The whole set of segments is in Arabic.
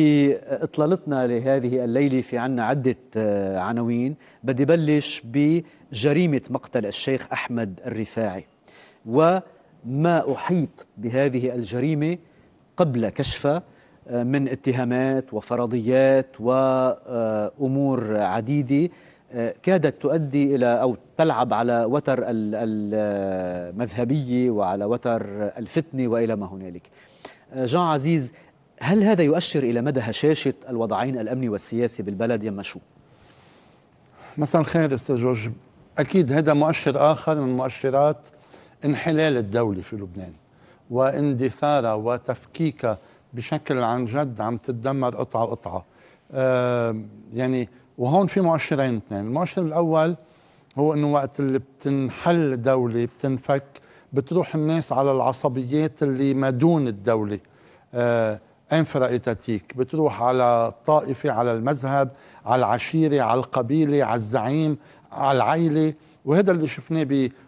في اطلالتنا لهذه الليله في عنا عده آه، عناوين بدي بلش بجريمه مقتل الشيخ احمد الرفاعي وما احيط بهذه الجريمه قبل كشفها آه، من اتهامات وفرضيات وامور آه، عديده كادت تؤدي الى او تلعب على وتر المذهبيه وعلى وتر الفتنه والى ما هنالك. جان عزيز هل هذا يؤشر إلى مدى هشاشة الوضعين الأمني والسياسي بالبلد شو؟ مساء الخير أستاذ جورج أكيد هذا مؤشر آخر من مؤشرات انحلال الدولة في لبنان واندثارها وتفكيكها بشكل عن جد عم تتدمر قطعة قطعة آه يعني وهون في مؤشرين اثنين المؤشر الأول هو أنه وقت اللي بتنحل دولة بتنفك بتروح الناس على العصبيات اللي ما دون الدولة آه انفرقتاتيك بتروح على الطائفة على المذهب على العشيرة على القبيلة على الزعيم على العيلة وهذا اللي شفناه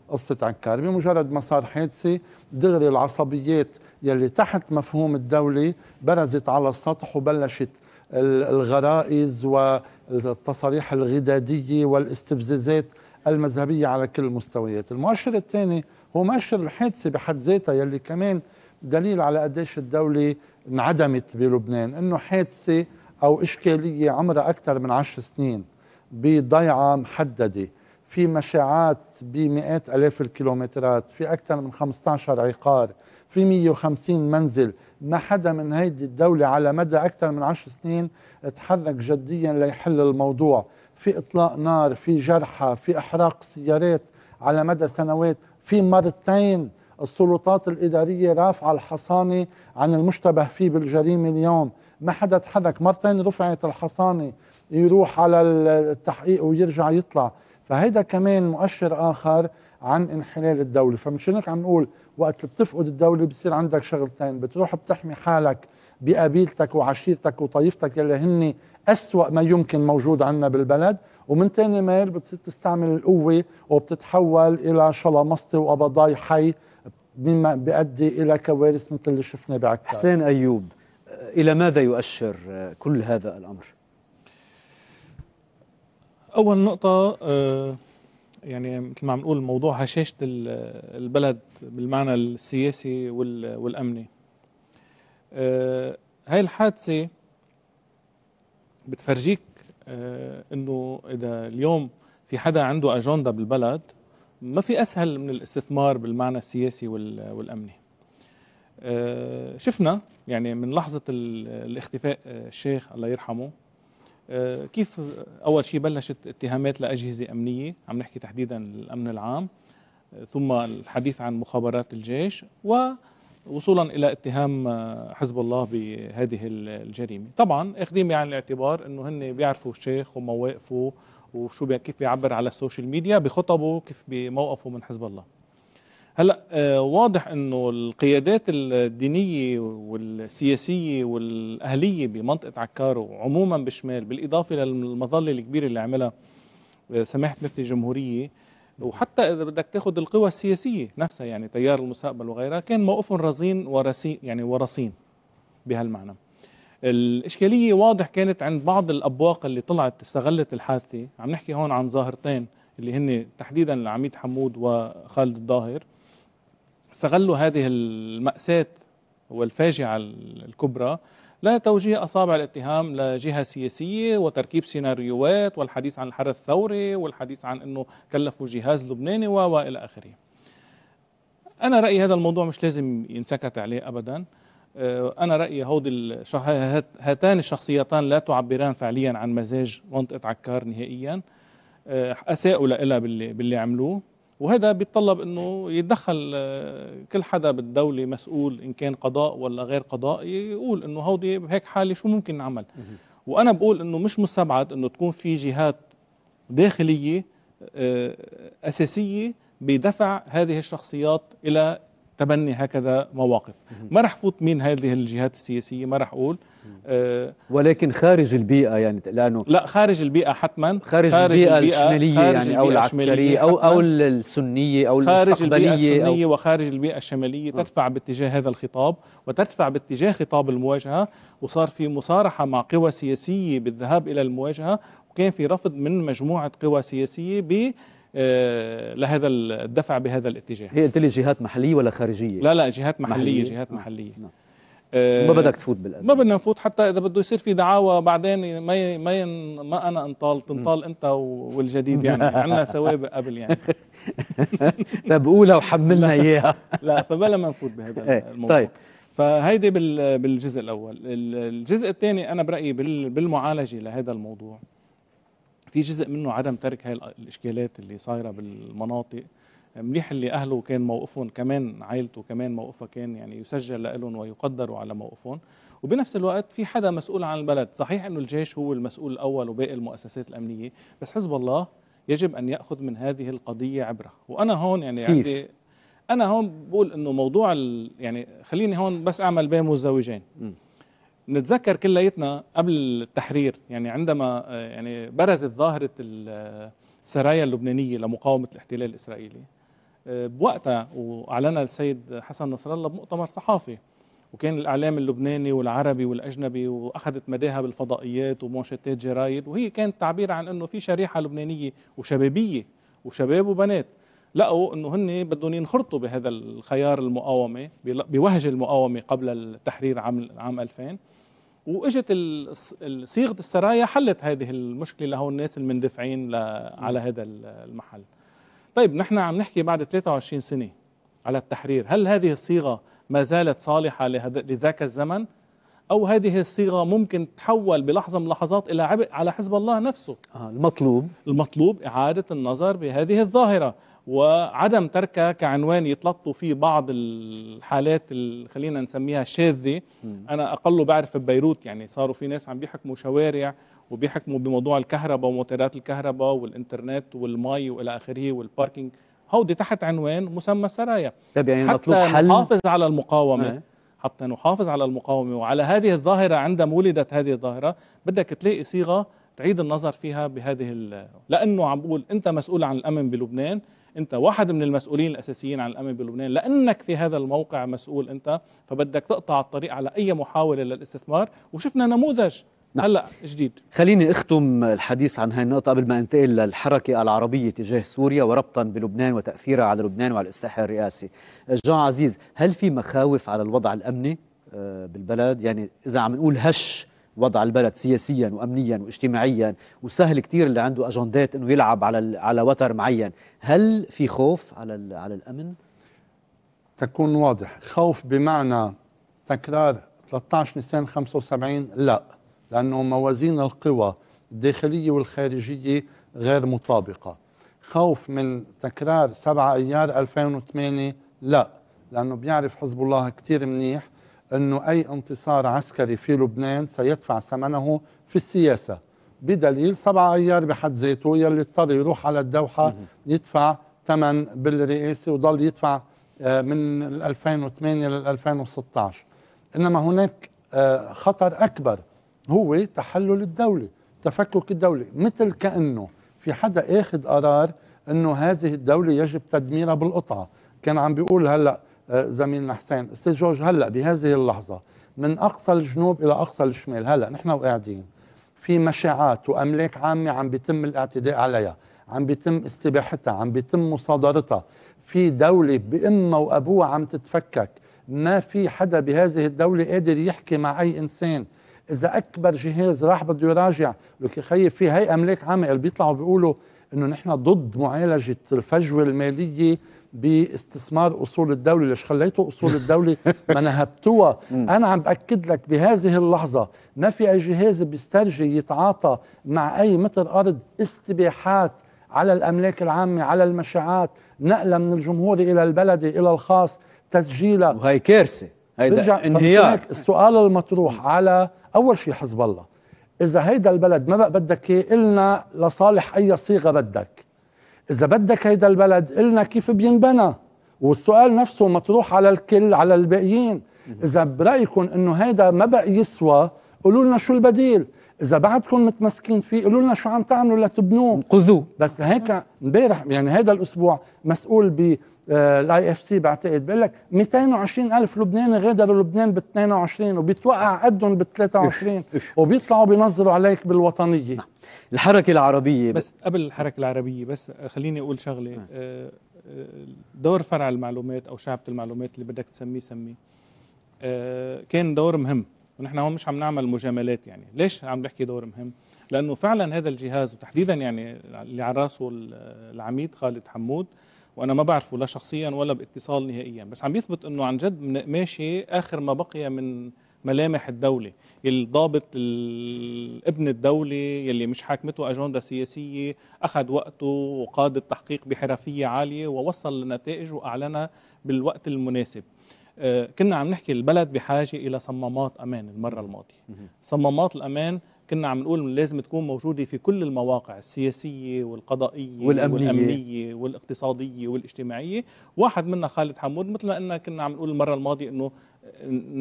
بقصة عكار بمجرد ما صار حادثة دغري العصبيات يلي تحت مفهوم الدولة برزت على السطح وبلشت الغرائز والتصاريح الغدادية والاستفزازات المذهبية على كل المستويات المؤشر الثاني هو مؤشر الحادثة بحد ذاتها يلي كمان دليل على قديش الدولة انعدمت بلبنان انه حادثة او اشكالية عمرها اكثر من عشر سنين بضيعة محددة في مشاعات بمئات الاف الكيلومترات في اكثر من 15 عقار في 150 منزل ما حدا من هيدي الدولة على مدى أكثر من عشر سنين تحرك جديا ليحل الموضوع في إطلاق نار في جرحى في إحراق سيارات على مدى سنوات في مرتين السلطات الإدارية رافعة الحصانة عن المشتبه فيه بالجريمة اليوم ما حدا تحرك مرتين رفعت الحصانة يروح على التحقيق ويرجع يطلع فهيدا كمان مؤشر آخر عن انحلال الدولة فمشانك هيك عم نقول وقت بتفقد الدولة بصير عندك شغلتين بتروح بتحمي حالك بقبيلتك وعشيرتك وطائفتك يلي هن أسوأ ما يمكن موجود عندنا بالبلد ومن تاني مال بتصير تستعمل القوة وبتتحول إلى شلمسطي وقبضاي حي مما بيؤدي إلى كوارث مثل اللي شفنا بعكار حسين أيوب إلى ماذا يؤشر كل هذا الأمر؟ أول نقطة آه، يعني مثل ما عم نقول موضوع هشاشة البلد بالمعنى السياسي والأمني آه، هاي الحادثة بتفرجيك آه، انه اذا اليوم في حدا عنده اجنده بالبلد ما في اسهل من الاستثمار بالمعنى السياسي والامني آه، شفنا يعني من لحظه الاختفاء آه، الشيخ الله يرحمه آه، كيف اول شيء بلشت اتهامات لاجهزه امنيه عم نحكي تحديدا الامن العام ثم الحديث عن مخابرات الجيش ووصولا الى اتهام حزب الله بهذه الجريمه طبعا اخذين يعني بعين الاعتبار انه هن بيعرفوا الشيخ ومواقفه وشو كيف بيعبر على السوشيال ميديا بخطبه كيف بموقفه من حزب الله هلا آه، واضح انه القيادات الدينيه والسياسيه والاهليه بمنطقه عكار وعموما بالشمال بالاضافه للمظله الكبيره اللي عملها آه، سماحه مفتي الجمهوريه وحتى اذا بدك تاخذ القوى السياسيه نفسها يعني تيار المستقبل وغيرها كان موقفهم رزين ورسين يعني ورصين بهالمعنى الإشكالية واضح كانت عند بعض الأبواق اللي طلعت استغلت الحادثة عم نحكي هون عن ظاهرتين اللي هن تحديدا العميد حمود وخالد الظاهر استغلوا هذه المأساة والفاجعة الكبرى لتوجيه أصابع الاتهام لجهة سياسية وتركيب سيناريوهات والحديث عن الحرس الثوري والحديث عن أنه كلفوا جهاز لبناني وإلى آخره أنا رأيي هذا الموضوع مش لازم ينسكت عليه أبداً آه، أنا رأيي هودي هاتان الشخصيتان لا تعبران فعليا عن مزاج منطقة عكار نهائيا آه، أساءوا لها باللي, باللي عملوه وهذا بيتطلب انه يتدخل آه، كل حدا بالدوله مسؤول ان كان قضاء ولا غير قضاء يقول انه هودي بهيك حاله شو ممكن نعمل وانا بقول انه مش مستبعد انه تكون في جهات داخليه اساسيه بدفع هذه الشخصيات الى تبني هكذا مواقف ما راح فوت من هذه الجهات السياسية ما راح أقول آه ولكن خارج البيئة يعني لأنه لا خارج البيئة حتما خارج, خارج البيئة, البيئة الشمالية خارج يعني أو العسكرية أو أو السنية أو خارج المستقبلية خارج البيئة السنية أو وخارج البيئة الشمالية تدفع باتجاه هذا الخطاب وتدفع باتجاه خطاب المواجهة وصار في مصارحة مع قوى سياسية بالذهاب إلى المواجهة وكان في رفض من مجموعة قوى سياسية ب آه، لهذا الدفع بهذا الاتجاه هي قلت لي جهات محليه ولا خارجيه لا لا جهات محليه, محلية. جهات نعم. محليه نعم. آه، ما بدك تفوت بالقلب ما بدنا نفوت حتى اذا بده يصير في دعاوى بعدين ما ما ما انا انطال تنطال انت والجديد يعني عندنا سوابق قبل يعني طب قولها وحملنا اياها لا فبلا ما نفوت بهذا إيه، الموضوع طيب فهيدي بالجزء الاول الجزء الثاني انا برايي بالمعالجه لهذا الموضوع في جزء منه عدم ترك هاي الاشكالات اللي صايره بالمناطق منيح اللي اهله كان موقفهم كمان عائلته كمان موقفها كان يعني يسجل لهم ويقدروا على موقفهم وبنفس الوقت في حدا مسؤول عن البلد صحيح انه الجيش هو المسؤول الاول وباقي المؤسسات الامنيه بس حزب الله يجب ان ياخذ من هذه القضيه عبره وانا هون يعني كيف؟ عندي انا هون بقول انه موضوع يعني خليني هون بس اعمل بين مزدوجين نتذكر كلياتنا قبل التحرير يعني عندما يعني برزت ظاهره السرايا اللبنانيه لمقاومه الاحتلال الاسرائيلي بوقتها واعلنها السيد حسن نصر الله بمؤتمر صحافي وكان الاعلام اللبناني والعربي والاجنبي واخذت مداها بالفضائيات ومونشيتات جرايد وهي كانت تعبير عن انه في شريحه لبنانيه وشبابيه وشباب وبنات لقوا انه هن بدهم ينخرطوا بهذا الخيار المقاومه بوهج المقاومه قبل التحرير عام عام 2000 واجت صيغه السرايا حلت هذه المشكله لهون الناس المندفعين على هذا المحل طيب نحن عم نحكي بعد 23 سنه على التحرير هل هذه الصيغه ما زالت صالحه لذاك الزمن أو هذه الصيغة ممكن تتحول بلحظة من اللحظات إلى عبء على حزب الله نفسه آه المطلوب المطلوب إعادة النظر بهذه الظاهرة وعدم تركها كعنوان يتلطوا فيه بعض الحالات اللي خلينا نسميها شاذة أنا أقله بعرف ببيروت يعني صاروا في ناس عم بيحكموا شوارع وبيحكموا بموضوع الكهرباء وموترات الكهرباء والإنترنت والمي وإلى آخره والباركينج هودي تحت عنوان مسمى السرايا طيب يعني حتى نحافظ على المقاومة آه. حتى نحافظ على المقاومة وعلى هذه الظاهرة عندما ولدت هذه الظاهرة بدك تلاقي صيغة تعيد النظر فيها بهذه لأنه عم بقول أنت مسؤول عن الأمن بلبنان أنت واحد من المسؤولين الأساسيين عن الأمن بلبنان لأنك في هذا الموقع مسؤول أنت فبدك تقطع الطريق على أي محاولة للاستثمار وشفنا نموذج نعم. هلا جديد خليني اختم الحديث عن هاي النقطه قبل ما انتقل للحركه العربيه تجاه سوريا وربطا بلبنان وتاثيرها على لبنان وعلى الساحه الرئاسي جان عزيز هل في مخاوف على الوضع الامني آه، بالبلد يعني اذا عم نقول هش وضع البلد سياسيا وامنيا واجتماعيا وسهل كثير اللي عنده اجندات انه يلعب على على وتر معين هل في خوف على على الامن تكون واضح خوف بمعنى تكرار 13 نيسان 75 لا لأنه موازين القوى الداخلية والخارجية غير مطابقة خوف من تكرار 7 أيار 2008 لا لأنه بيعرف حزب الله كتير منيح أنه أي انتصار عسكري في لبنان سيدفع ثمنه في السياسة بدليل 7 أيار بحد ذاته يلي اضطر يروح على الدوحة يدفع ثمن بالرئاسة وضل يدفع آه، من 2008 لل 2016 إنما هناك آه، خطر أكبر هو تحلل الدولة تفكك الدولة مثل كأنه في حدا اخذ قرار انه هذه الدولة يجب تدميرها بالقطعة كان عم بيقول هلأ آه، زميلنا حسين استاذ جورج هلأ بهذه اللحظة من أقصى الجنوب إلى أقصى الشمال هلأ نحن وقاعدين في مشاعات وأملاك عامة عم بيتم الاعتداء عليها عم بيتم استباحتها عم بيتم مصادرتها في دولة بأمها وأبوها عم تتفكك ما في حدا بهذه الدولة قادر يحكي مع أي إنسان اذا اكبر جهاز راح بده يراجع لك يا خيي في هي املاك عامه اللي بيطلعوا بيقولوا انه نحن ضد معالجه الفجوه الماليه باستثمار اصول الدوله ليش خليتوا اصول الدوله ما نهبتوها انا عم باكد لك بهذه اللحظه ما في اي جهاز بيسترجي يتعاطى مع اي متر ارض استباحات على الاملاك العامه على المشاعات نقله من الجمهوري الى البلدي الى الخاص تسجيلها وهي كارثه هيدا انهيار السؤال المطروح على اول شيء حزب الله اذا هيدا البلد ما بقى بدك اياه النا لصالح اي صيغه بدك اذا بدك هيدا البلد النا كيف بينبنى والسؤال نفسه مطروح على الكل على الباقيين اذا برايكم انه هيدا ما بقى يسوى قولوا لنا شو البديل اذا بعدكم متمسكين فيه قولوا لنا شو عم تعملوا لتبنوه خذوه بس هيك امبارح يعني هذا الاسبوع مسؤول ب الاي اف سي بعتقد بقول لك 220 الف لبناني غادروا لبنان ب 22 وبيتوقع قدهم ب 23 وبيطلعوا بينظروا عليك بالوطنيه نعم. الحركه العربيه بس, بس قبل الحركه العربيه بس خليني اقول شغله نعم. آه، آه، دور فرع المعلومات او شعبة المعلومات اللي بدك تسميه سميه آه، كان دور مهم ونحن هون مش عم نعمل مجاملات يعني ليش عم بحكي دور مهم لانه فعلا هذا الجهاز وتحديدا يعني اللي على راسه العميد خالد حمود وانا ما بعرفه لا شخصيا ولا باتصال نهائيا بس عم يثبت انه عن جد ماشي اخر ما بقي من ملامح الدولة الضابط ابن الدولة يلي مش حاكمته أجندة سياسية أخذ وقته وقاد التحقيق بحرفية عالية ووصل لنتائج وأعلنها بالوقت المناسب آه، كنا عم نحكي البلد بحاجه الى صمامات امان المره الماضيه صمامات الامان كنا عم نقول لازم تكون موجوده في كل المواقع السياسيه والقضائيه والأمنية, والامنيه والاقتصاديه والاجتماعيه واحد منا خالد حمود مثل ما قلنا كنا عم نقول المره الماضيه انه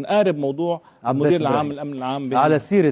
نقارب موضوع المدير العام الامن العام على سيره